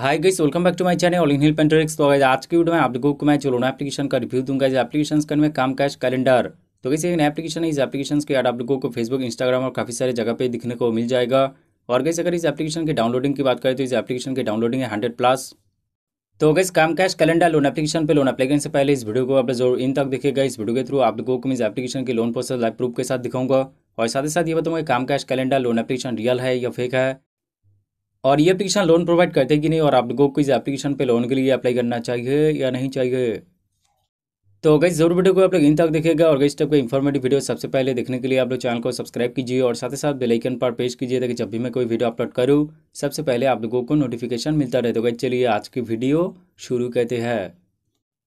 hi guys welcome back to my channel all in hill paintrix तो आज की video में आप लोगों को मैं चलो एप्लीकेशन का रिव्यू दूंगा इस एप्लीकेशन का नाम है काम कैश कैलेंडर तो कैसे एक नया एप्लीकेशन है इस एप्लीकेशन के आप लोगों को फेसबुक इंस्टाग्राम और काफ़ी सारे जगह पे दिखने को मिल जाएगा और गैस अगर इस एप्लीकेशन की डाउनलोडिंग की बात करें तो इस एप्लीकेशन की डाउनलोडिंग है हंड्रेड प्लस तो गैस काम कैश कैलेंडर लोन एप्लीकेशन पे लोन अप्लाई से पहले इस वीडियो को आप जरूर इन तक देखेगा इस वीडियो के थ्रू आप लोगों को इस एप्लीकेशन के लोन प्रोसेस लाइव प्रूफ के साथ दिखाऊंगा और साथ ही साथ ये बताऊंगा काम cash calendar loan application real है या फेक है और ये एप्लीकेशन लोन प्रोवाइड करते कि नहीं और आप लोगों को इस एप्लीकेशन पे लोन के लिए अप्लाई करना चाहिए या नहीं चाहिए तो गई जरूर वीडियो को आप लोग इन तक देखेगा और गई टाइप का इन्फॉर्मेटिव वीडियो सबसे पहले देखने के लिए आप लोग चैनल को सब्सक्राइब कीजिए और साथ ही साथ बेलाइकन पर पेश कीजिए ताकि जब भी मैं कोई वीडियो अपलोड करूँ सबसे पहले आप लोगों को नोटिफिकेशन मिलता रहे तो गई चलिए आज की वीडियो शुरू कहते हैं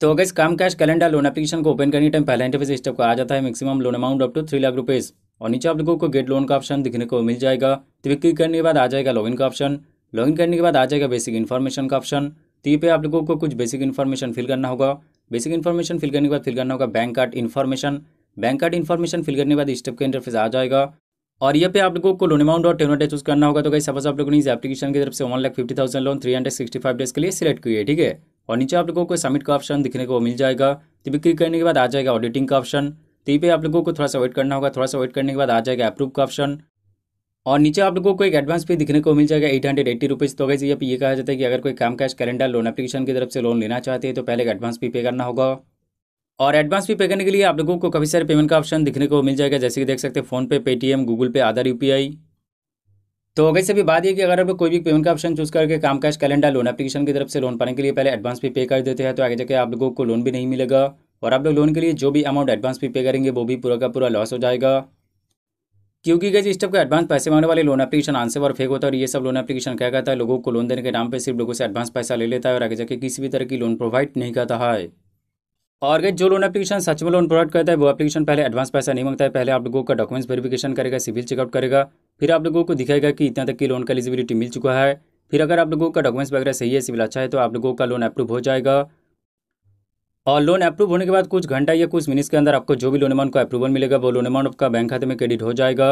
तो इस काम कैश कैलेंडर लोन एप्लीकेशन को ओपन करने टाइम पहला इंटरफेस टाइप का आ जाता है maximum loan amount up to three lakh rupees और नीचे आप लोगों को गेट लोन का ऑप्शन दिखने को मिल जाएगा तो क्लिक करने के बाद आ जाएगा लॉगिन का ऑप्शन लॉगिन करने के बाद आ जाएगा बेसिक इन्फॉर्मेशन का ऑप्शन तो ये पे आप लोगों को कुछ बेसिक इन्फॉर्मेशन फिल करना होगा बेसिक इन्फॉर्मेशन फिल करने के बाद फिल करना होगा bank card information bank card information fill करने के बाद स्टेप का इंटरफेस आ जाएगा और ये पे आप लोगों को लोन अमाउंट और टेनोटे चूज करना होगा तो कहीं सपोज आप लोगों ने इस एप्लीकेशन की तरफ से one lakh fifty thousand loan three hundred sixty five days के लिए सिलेक्ट किए ठीक है और नीचे आप लोगों को सबमिट का ऑप्शन दिखने को मिल जाएगा तो भी क्लिक करने के बाद आ जाएगा ऑडिटिंग का ऑप्शन तो ये पे आप लोगों को थोड़ा सा वेट करना होगा थोड़ा सा वेट करने के बाद आ जाएगा अप्रूव का ऑप्शन और नीचे आप लोगों को एक एडवांस भी दिखने को मिल जाएगा एट हंड्रेड एट्टी रुपीज़ तो वैसे ये ये कहा जाता है कि अगर कोई काम कैश कैलेंडर लोन एप्लीकेशन की तरफ से लोन लेना चाहते हैं तो पहले एक एडवांस भी पे करना होगा और एडवांस भी पे करने के लिए आप लोगों को काफ़ी सारे पेमेंट का ऑप्शन दिखने को मिल जाएगा जैसे कि देख सकते हैं फोनपे पेटीएम गूगल पे आधार यू तो वैसे भी बात यह कि अगर आप लोग कोई भी पेमेंट का ऑप्शन चूज करके काम कैश कैलेंडर लोन एप्लीकेशन की तरफ से लोन पाने के लिए पहले एडवांस भी पे कर देते हैं तो आगे जाके आप लोगों को लोन भी नहीं मिलेगा और आप लोग लोन के लिए जो भी अमाउंट एडवांस भी पे करेंगे वो भी पूरा का पूरा लॉस हो जाएगा क्योंकि गए इस टाइप के एडवांस पैसे मांगने वाले लोन एप्लीकेशन आंसर और फेक होता है और ये सब लोन एप्लीकेशन क्या कहता है लोगों को लोन देने के नाम पर सिर्फ लोगों से एडवांस पैसा ले लेता है और आगे जाके किसी भी तरह की लोन प्रोवाइड नहीं करता है और गए जो लोन एप्लीकेशन सच में लोन प्रोवाइड करता है वो एप्लीकेशन पहले एडवांस पैसा नहीं मांगता है पहले आप लोगों का डॉक्यूमेंट्स वेरिफिकेशन करेगा सिविल चेकआउट करेगा फिर आप लोगों को दिखाएगा कि इतना तक की लोन का एलिजिबिलिटी मिल चुका है फिर अगर आप लोगों का डॉक्यूमेंट्स वगैरह सही है सिविल अच्छा है तो आप लोगों का लोन अप्रूव हो जाएगा और लोन अप्रूव होने के बाद कुछ घंटा या कुछ मिनट्स के अंदर आपको जो भी लोन अमाउंट का अप्रूवल मिलेगा वो लोन अमाउंट आपका बैंक खाते में क्रेडिट हो जाएगा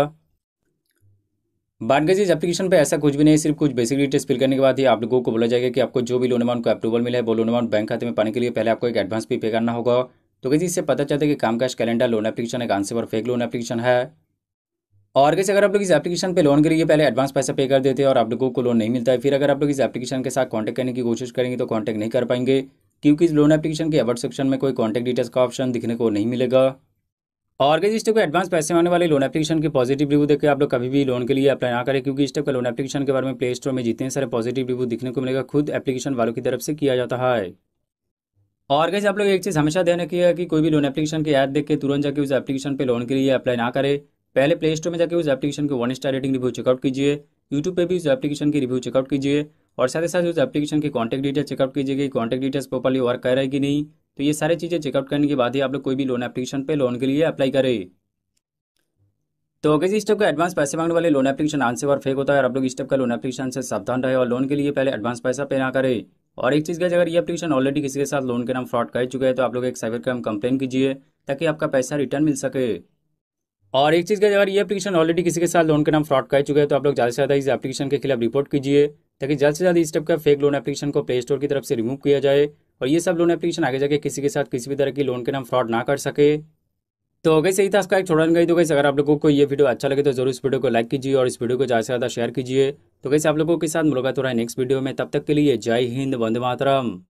बाटगज इस एप्लीकेशन पे ऐसा कुछ भी नहीं सिर्फ कुछ बेसिक डिटेल्स फिल करने के बाद ही आप लोगों को बोला जाएगा कि आपको जो भी लोन अमाउंट का अप्रूवल मिला है वो लोन अमाउंट बैंक खाते में पाने के लिए पहले आपको एक एडवांस भी पे करना होगा तो कैसे इससे पता चलता है कि कामकाज कैलेंडर लोन एप्लीकेशन एक आंसर और फेक लोन एप्लीकेशन है और कैसे अगर आप लोग इस एप्लीकेशन पे लोन के लिए पहले एडवांस पैसा पे कर देते हैं और आप लोगों को लोन नहीं मिलता है फिर अगर आप लोग इस एप्लीकेशन के साथ कॉन्टैक्ट करने की कोशिश करेंगे तो कॉन्टैक्ट नहीं कर पाएंगे क्योंकि इस लोन एप्लीकेशन के अबर्ट सेक्शन में कोई कॉन्टैक्ट डिटेल्स का ऑप्शन दिखने को नहीं मिलेगा इस टाइप को एडवांस पैसे आने वाले लोन एप्लीकेशन के पॉजिटिव रिव्यू देखकर आप लोग कभी भी लोन के लिए अप्लाई ना करें क्योंकि टाइप का लोन एप्लीकेशन के बारे में प्ले स्टोर में जितने सारे पॉजिटिव रिव्यू दिखने को मिलेगा खुद एप्लीकेशन वालों की तरफ से किया जाता है और गैस आप लोग एक चीज़ हमेशा ध्यान रखिएगा कि कोई भी लोन एप्लीकेशन की ऐड देख के तुरंत जाके उस एप्लीकेशन पर लोन के लिए अप्लाई ना करें पहले प्ले स्टोर में जाकर उस एप्लीकेशन के one star rating review check out कीजिए यूट्यूब पर भी उस एप्लीकेशन की रिव्यू चेकआउट कीजिए और साथ ही साथ उस एप्लीकेशन की कॉन्टैक्ट डिटेल चेकआउट कीजिएगी कॉन्टैक्ट डिटेल्स प्रॉपरली वर्क कर रहे कि नहीं तो ये सारी चीज़ें चेकआउट करने के बाद ही आप लोग कोई भी लोन एप्लीकेशन पर लोन के लिए अप्लाई करें तो अगर इस स्टेप का एडवांस पैसे मांगने वाले लोन एप्लीकेशन आंसर और फेक होता है और आप लोग इस टाइप का लोन एप्लीकेशन से सावधान रहे और लोन के लिए पहले एडवांस पैसा पे ना करें और एक चीज़ का अगर ये एप्लीकेशन ऑलरेडी किसी के साथ लोन के नाम फ्रॉड कर चुका है तो आप लोग एक साइबर क्राइम कंप्लेन कीजिए ताकि आपका पैसा रिटर्न मिल सके और एक चीज़ का अगर ये एप्लीकेशन ऑलरेडी किसी के साथ लोन के नाम फ्रॉड कर चुके हैं तो आप लोग ज़्यादा से ज़्यादा इस एप्लीकेशन के खिलाफ रिपोर्ट कीजिए ताकि जल्द से जल्द इस टाइप का फेक लोन एप्लीकेशन को प्ले स्टोर की तरफ से रिमूव किया जाए और ये सब लोन एप्लीकेशन आगे जाके किसी के साथ किसी भी तरह की लोन के नाम फ्रॉड ना कर सके तो अगर सही था इसका एक छोड़ा गई तो कैसे अगर आप लोगों को ये वीडियो अच्छा लगे तो जरूर इस वीडियो को लाइक कीजिए और इस वीडियो को ज़्यादा से ज़्यादा शेयर कीजिए तो कैसे आप लोगों के साथ मुलाकात हो रहा है नेक्स्ट वीडियो में तब तक के लिए जय हिंद वंदे मातरम